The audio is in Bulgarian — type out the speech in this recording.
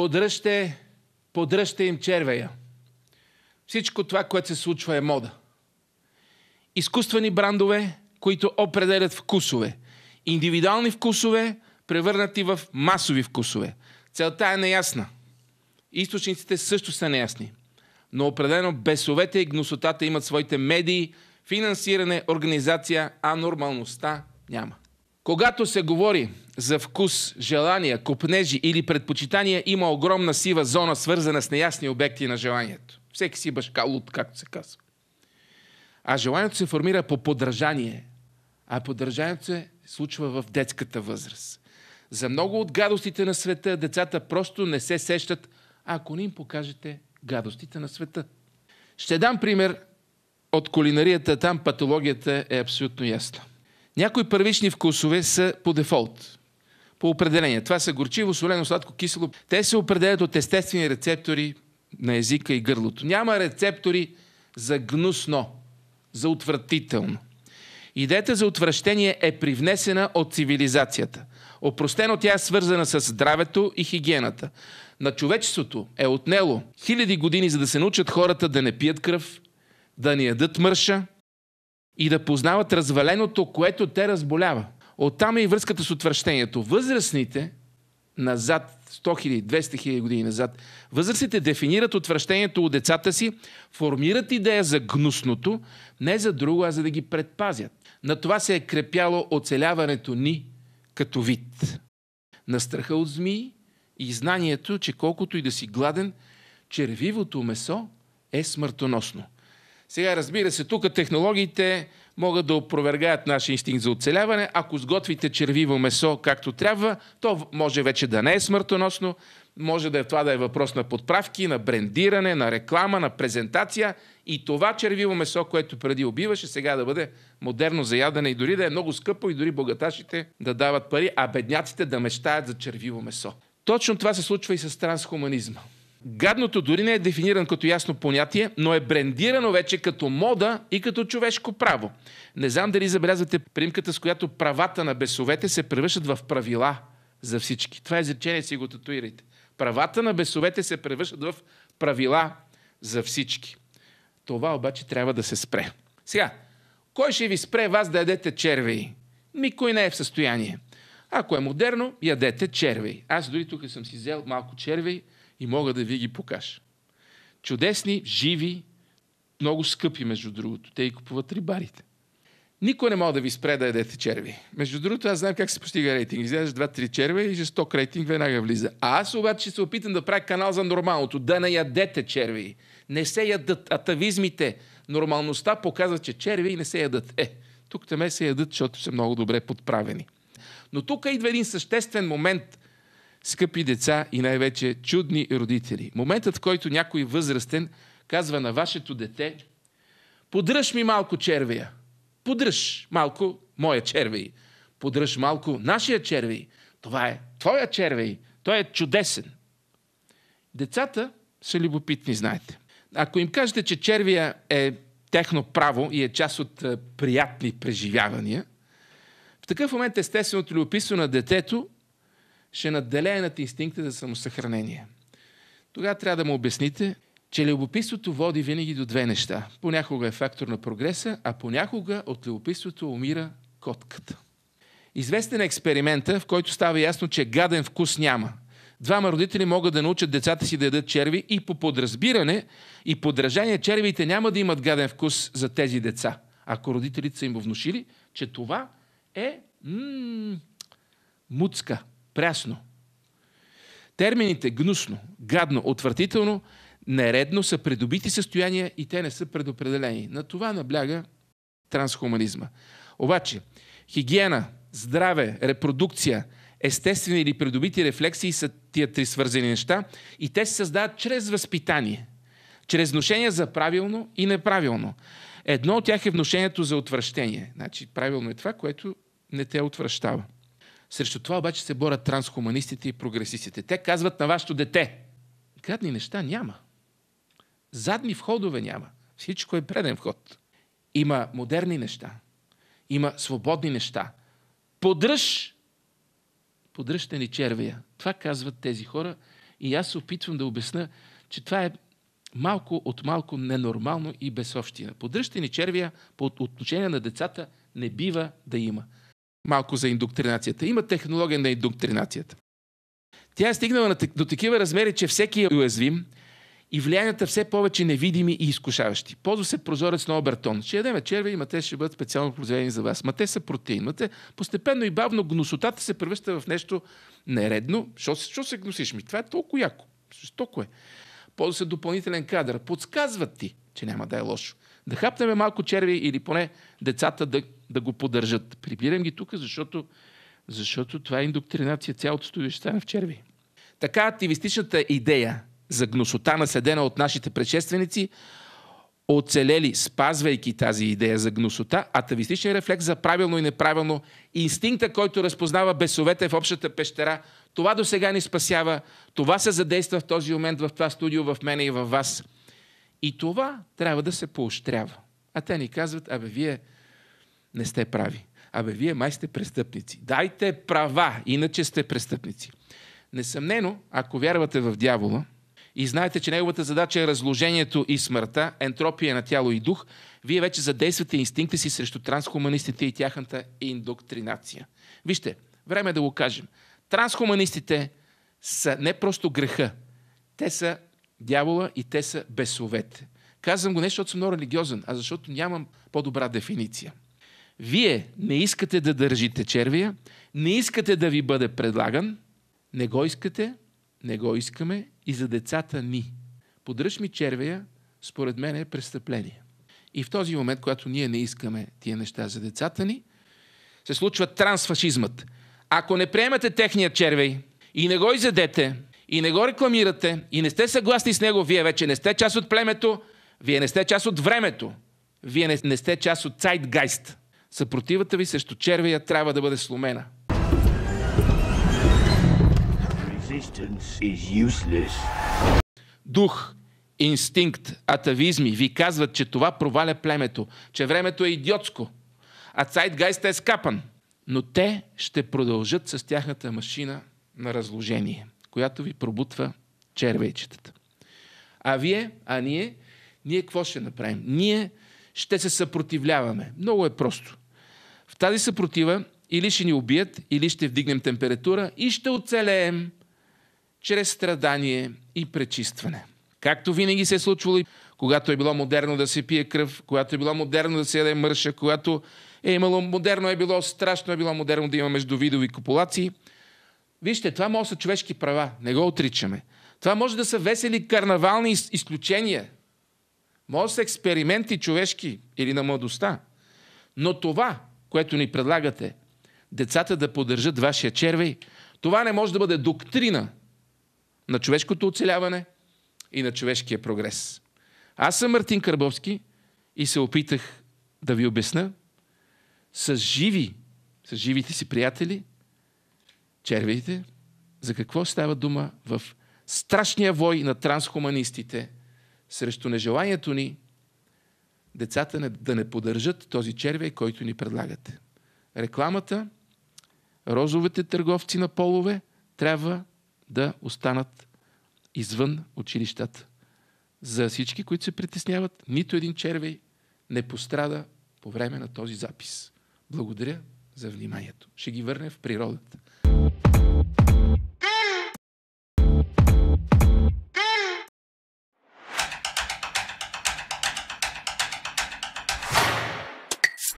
Подръжте, подръжте им червея. Всичко това, което се случва е мода. Изкуствени брандове, които определят вкусове. Индивидуални вкусове, превърнати в масови вкусове. Целта е неясна. Източниците също са неясни. Но определено бесовете и гносотата имат своите медии, финансиране, организация, а нормалността няма. Когато се говори за вкус, желания, купнежи или предпочитания, има огромна сива зона, свързана с неясни обекти на желанието. Всеки си башка луд, както се казва. А желанието се формира по подражание, а подражанието се случва в детската възраст. За много от гадостите на света децата просто не се сещат, ако не им покажете гадостите на света. Ще дам пример от кулинарията, там патологията е абсолютно ясна. Някои първични вкусове са по дефолт, по определение. Това са горчиво, солено, сладко, кисело. Те се определят от естествени рецептори на езика и гърлото. Няма рецептори за гнусно, за отвратително. Идеята за отвращение е привнесена от цивилизацията. Опростено тя е свързана с здравето и хигиената. На човечеството е отнело хиляди години, за да се научат хората да не пият кръв, да не ядат мърша, и да познават разваленото, което те разболява. Оттам е и връзката с отвращението. Възрастните назад, 100 000, 200 хиляди години назад, възрастните дефинират отвращението от децата си, формират идея за гнусното, не за друго, а за да ги предпазят. На това се е крепяло оцеляването ни като вид. На страха от змии и знанието, че колкото и да си гладен, червивото месо е смъртоносно – сега, разбира се, тук технологиите могат да опровергаят нашия инстинкт за оцеляване. Ако сготвите червиво месо както трябва, то може вече да не е смъртоносно, може да е това да е въпрос на подправки, на брендиране, на реклама, на презентация и това червиво месо, което преди убиваше, сега да бъде модерно заядане и дори да е много скъпо и дори богаташите да дават пари, а бедняците да мечтаят за червиво месо. Точно това се случва и с трансхуманизма. Гадното дори не е дефиниран като ясно понятие, но е брендирано вече като мода и като човешко право. Не знам дали забелязвате примката, с която правата на бесовете се превръщат в правила за всички. Това е изречение, си го татуирайте. Правата на бесовете се превръщат в правила за всички. Това обаче трябва да се спре. Сега, кой ще ви спре вас да ядете червеи? Никой не е в състояние. Ако е модерно, ядете червеи. Аз дори тук съм си взел малко червеи, и мога да ви ги покажа. Чудесни, живи, много скъпи, между другото. Те и купуват рибарите. Никой не може да ви спре да ядете черви. Между другото, аз знам как се постига рейтинг. Излезеш 2-3 черви и жесток рейтинг веднага влиза. А аз обаче се опитам да правя канал за нормалното. Да не ядете черви. Не се ядат атавизмите. Нормалността показва, че черви не се ядат. Е, тук те ме се ядат, защото са много добре подправени. Но тук идва един съществен момент, скъпи деца и най-вече чудни родители. Моментът, в който някой възрастен казва на вашето дете, подръж ми малко червея, подръж малко моя червей, подръж малко нашия червей, това е твоя червей, той е чудесен. Децата са любопитни, знаете. Ако им кажете, че червия е техно право и е част от приятни преживявания, в такъв момент естественото любопитство на детето ще надделее над инстинкта за самосъхранение. Тогава трябва да му обясните, че любопитството води винаги до две неща. Понякога е фактор на прогреса, а понякога от любопитството умира котката. Известен е експеримента, в който става ясно, че гаден вкус няма. Двама родители могат да научат децата си да ядат черви и по подразбиране и подражание червите няма да имат гаден вкус за тези деца. Ако родителите са им внушили, че това е м- муцка – прясно. Термините гнусно, гадно, отвратително, нередно са придобити състояния и те не са предопределени. На това набляга трансхуманизма. Обаче, хигиена, здраве, репродукция, естествени или придобити рефлексии са тия три свързани неща и те се създават чрез възпитание, чрез вношение за правилно и неправилно. Едно от тях е вношението за отвращение. Значи правилно е това, което не те отвращава. Срещу това обаче се борят трансхуманистите и прогресистите. Те казват на вашето дете. Гадни неща няма. Задни входове няма. Всичко е преден вход. Има модерни неща. Има свободни неща. Подръж! Подръжте ни червия. Това казват тези хора и аз се опитвам да обясна, че това е малко от малко ненормално и безобщина. Подръжте ни червия по отношение на децата не бива да има малко за индоктринацията. Има технология на индоктринацията. Тя е стигнала до такива размери, че всеки е уязвим и влиянията все повече невидими и изкушаващи. Ползва се прозорец на Обертон. Ще ядеме черви, и мате ще бъдат специално произведени за вас. Ма те са протеин. Мате постепенно и бавно гносотата се превръща в нещо нередно. Що се, що се гносиш ми? Това е толкова яко. Толкова е. Ползва се допълнителен кадър. Подсказват ти, че няма да е лошо. Да хапнем малко черви или поне децата да да го поддържат. Прибирам ги тук, защото, защото това е индоктринация. Цялото студио ще стане в черви. Така активистичната идея за гносота, наследена от нашите предшественици, оцелели, спазвайки тази идея за гносота, атавистичен рефлекс за правилно и неправилно, инстинкта, който разпознава бесовете в общата пещера, това до сега ни спасява, това се задейства в този момент в това студио, в мене и в вас. И това трябва да се поощрява. А те ни казват, абе, вие не сте прави. Абе, вие май сте престъпници. Дайте права, иначе сте престъпници. Несъмнено, ако вярвате в дявола и знаете, че неговата задача е разложението и смъртта, ентропия е на тяло и дух, вие вече задействате инстинкта си срещу трансхуманистите и тяхната индоктринация. Вижте, време е да го кажем. Трансхуманистите са не просто греха, те са дявола и те са бесовете. Казвам го не защото съм много религиозен, а защото нямам по-добра дефиниция. Вие не искате да държите червия, не искате да ви бъде предлаган, не го искате, не го искаме и за децата ни. Подръж ми червия, според мен е престъпление. И в този момент, когато ние не искаме тия неща за децата ни, се случва трансфашизмът. Ако не приемате техния червей и не го изедете, и не го рекламирате, и не сте съгласни с него, вие вече не сте част от племето, вие не сте част от времето, вие не, сте част от сайтгайст. Съпротивата ви срещу червия трябва да бъде сломена. Дух, инстинкт, атавизми ви казват, че това проваля племето, че времето е идиотско, а Цайтгайст е скапан. Но те ще продължат с тяхната машина на разложение, която ви пробутва червейчетата. А вие, а ние, ние какво ще направим? Ние ще се съпротивляваме. Много е просто. В тази съпротива или ще ни убият, или ще вдигнем температура и ще оцелеем чрез страдание и пречистване. Както винаги се е случвало, когато е било модерно да се пие кръв, когато е било модерно да се яде мърша, когато е имало модерно, е било страшно, е било модерно да има междувидови копулации. Вижте, това може да са човешки права, не го отричаме. Това може да са весели карнавални изключения. Може да са експерименти човешки или на младостта. Но това, което ни предлагате, децата да поддържат вашия червей, това не може да бъде доктрина на човешкото оцеляване и на човешкия прогрес. Аз съм Мартин Карбовски и се опитах да ви обясна с живи, с живите си приятели, червеите, за какво става дума в страшния вой на трансхуманистите срещу нежеланието ни – децата не, да не поддържат този червей, който ни предлагате. Рекламата, розовите търговци на полове трябва да останат извън училищата. За всички, които се притесняват, нито един червей не пострада по време на този запис. Благодаря за вниманието. Ще ги върне в природата.